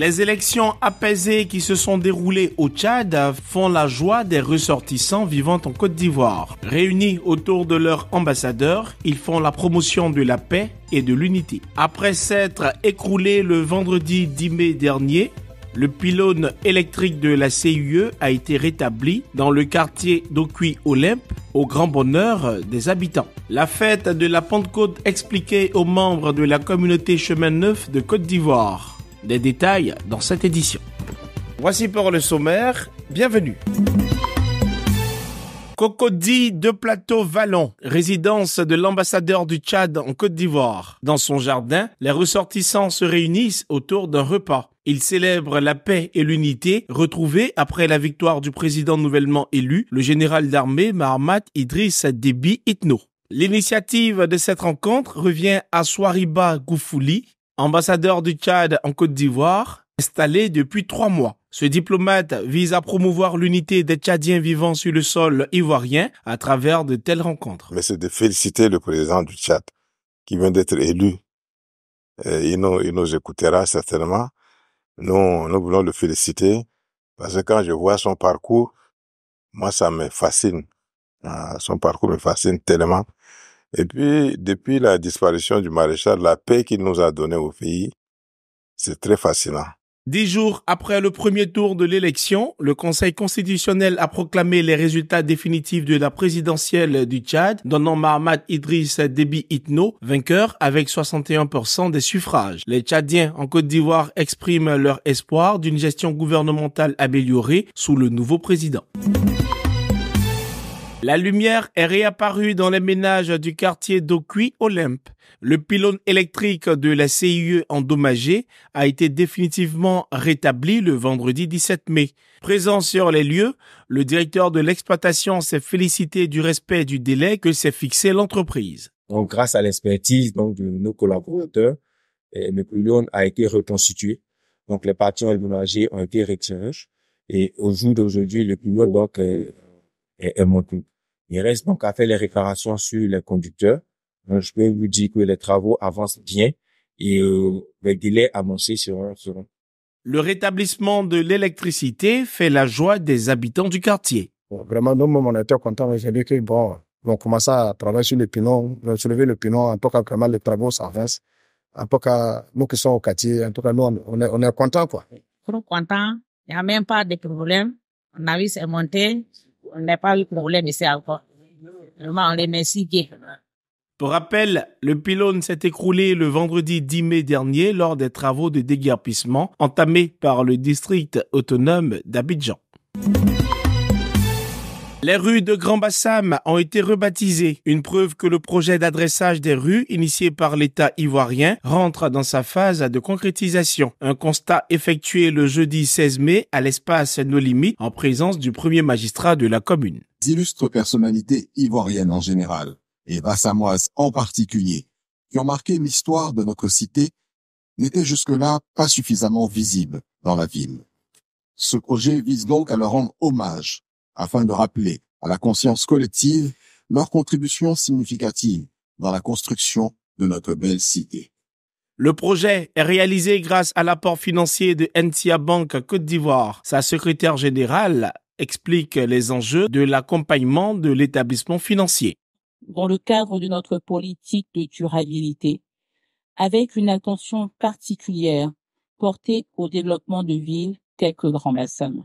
Les élections apaisées qui se sont déroulées au Tchad font la joie des ressortissants vivant en Côte d'Ivoire. Réunis autour de leur ambassadeur, ils font la promotion de la paix et de l'unité. Après s'être écroulé le vendredi 10 mai dernier, le pylône électrique de la CUE a été rétabli dans le quartier d'Okui-Olympe au grand bonheur des habitants. La fête de la Pentecôte expliquée aux membres de la communauté Chemin Neuf de Côte d'Ivoire des détails dans cette édition. Voici pour le sommaire, bienvenue. Cocody de Plateau Vallon, résidence de l'ambassadeur du Tchad en Côte d'Ivoire. Dans son jardin, les ressortissants se réunissent autour d'un repas. Ils célèbrent la paix et l'unité retrouvées après la victoire du président nouvellement élu, le général d'armée Mahamat Idriss Déby Itno. L'initiative de cette rencontre revient à Swariba Goufouli, ambassadeur du Tchad en Côte d'Ivoire, installé depuis trois mois. Ce diplomate vise à promouvoir l'unité des Tchadiens vivant sur le sol ivoirien à travers de telles rencontres. Mais c'est de féliciter le président du Tchad qui vient d'être élu. Et il, nous, il nous écoutera certainement. Nous, nous voulons le féliciter parce que quand je vois son parcours, moi, ça me fascine. Ah, son parcours me fascine tellement. Et puis, depuis la disparition du maréchal, la paix qu'il nous a donnée au pays, c'est très fascinant. Dix jours après le premier tour de l'élection, le Conseil constitutionnel a proclamé les résultats définitifs de la présidentielle du Tchad, donnant Mahamat Idriss Déby Itno vainqueur avec 61% des suffrages. Les Tchadiens en Côte d'Ivoire expriment leur espoir d'une gestion gouvernementale améliorée sous le nouveau président. La lumière est réapparue dans les ménages du quartier d'Okui-Olympe. Le pylône électrique de la CIE endommagé a été définitivement rétabli le vendredi 17 mai. Présent sur les lieux, le directeur de l'exploitation s'est félicité du respect du délai que s'est fixé l'entreprise. Donc, grâce à l'expertise donc de nos collaborateurs, eh, le pylône a été reconstitué. Donc, les parties endommagées ont été rétablies. Et au jour d'aujourd'hui, le pylône donc, et Il reste donc à faire les réparations sur les conducteurs. Je peux vous dire que les travaux avancent bien et euh, délai délais sur Le rétablissement de l'électricité fait la joie des habitants du quartier. vraiment, nous, on était contents. J'ai dit que, bon, on commence à travailler sur le à soulever le pylône. Un peu cas, les travaux s'avancent. Un peu cas, nous qui sommes au quartier, en tout cas, nous, on est, on est contents, quoi. Trop contents. Il n'y a même pas de problème. On a vu c'est monté. Pour rappel, le pylône s'est écroulé le vendredi 10 mai dernier lors des travaux de déguerpissement entamés par le district autonome d'Abidjan. Les rues de Grand Bassam ont été rebaptisées, une preuve que le projet d'adressage des rues initié par l'État ivoirien rentre dans sa phase de concrétisation. Un constat effectué le jeudi 16 mai à l'espace Nos Limites en présence du premier magistrat de la commune. D'illustres personnalités ivoiriennes en général, et bassamoises en particulier, qui ont marqué l'histoire de notre cité, n'étaient jusque-là pas suffisamment visibles dans la ville. Ce projet vise donc à leur rendre hommage afin de rappeler à la conscience collective leur contribution significative dans la construction de notre belle cité. Le projet est réalisé grâce à l'apport financier de NTIA Bank Côte d'Ivoire. Sa secrétaire générale explique les enjeux de l'accompagnement de l'établissement financier. Dans le cadre de notre politique de durabilité, avec une attention particulière portée au développement de villes telles que Grand Bassam.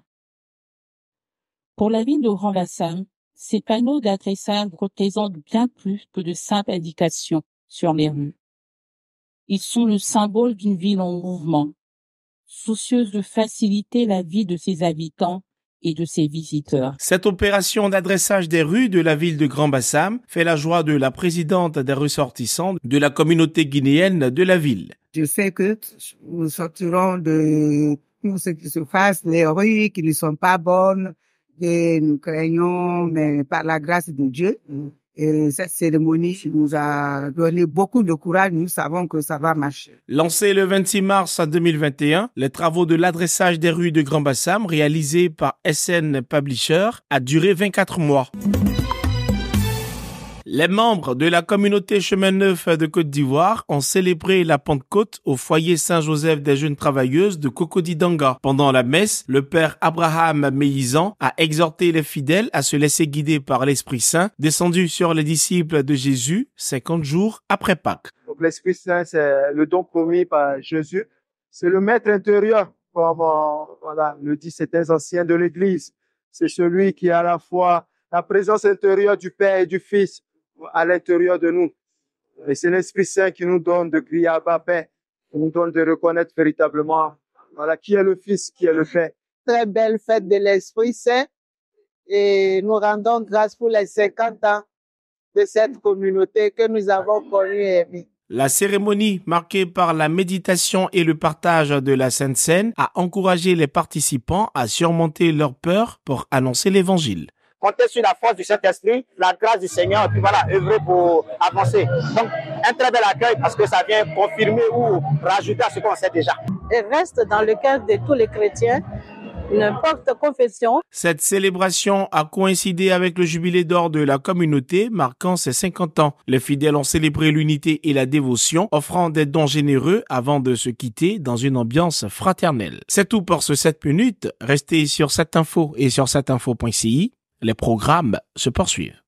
Pour la ville de Grand-Bassam, ces panneaux d'adressage représentent bien plus que de simples indications sur les rues. Ils sont le symbole d'une ville en mouvement, soucieuse de faciliter la vie de ses habitants et de ses visiteurs. Cette opération d'adressage des rues de la ville de Grand Bassam fait la joie de la présidente des ressortissants de la communauté guinéenne de la ville. Je sais que nous sortirons de ce qui se passe, les rues qui ne sont pas bonnes, et nous craignons, mais par la grâce de Dieu, mm. cette cérémonie nous a donné beaucoup de courage. Nous savons que ça va marcher. Lancé le 26 mars 2021, les travaux de l'adressage des rues de Grand Bassam réalisés par SN Publisher a duré 24 mois. Les membres de la communauté Chemin Neuf de Côte d'Ivoire ont célébré la Pentecôte au foyer Saint-Joseph des jeunes travailleuses de Cocody-Danga. Pendant la messe, le père Abraham méisan a exhorté les fidèles à se laisser guider par l'Esprit Saint, descendu sur les disciples de Jésus 50 jours après Pâques. l'Esprit Saint, c'est le don promis par Jésus. C'est le maître intérieur, comme voilà, le dit certains anciens de l'Église. C'est celui qui a à la fois la présence intérieure du Père et du Fils à l'intérieur de nous. Et c'est l'Esprit Saint qui nous donne de crier à bas paix, qui nous donne de reconnaître véritablement, voilà, qui est le Fils, qui est le Fait. Très belle fête de l'Esprit Saint et nous rendons grâce pour les 50 ans de cette communauté que nous avons connue et aimée. La cérémonie, marquée par la méditation et le partage de la Sainte Seine, a encouragé les participants à surmonter leurs peurs pour annoncer l'Évangile compter sur la force du Saint-Esprit, la grâce du Seigneur, puis voilà, œuvrer pour avancer. Donc, un très bel accueil parce que ça vient confirmer ou rajouter à ce qu'on sait déjà. Et reste dans le cœur de tous les chrétiens n'importe confession. Cette célébration a coïncidé avec le jubilé d'or de la communauté marquant ses 50 ans. Les fidèles ont célébré l'unité et la dévotion, offrant des dons généreux avant de se quitter dans une ambiance fraternelle. C'est tout pour ce 7 minutes. Restez sur cette info et sur 7 les programmes se poursuivent.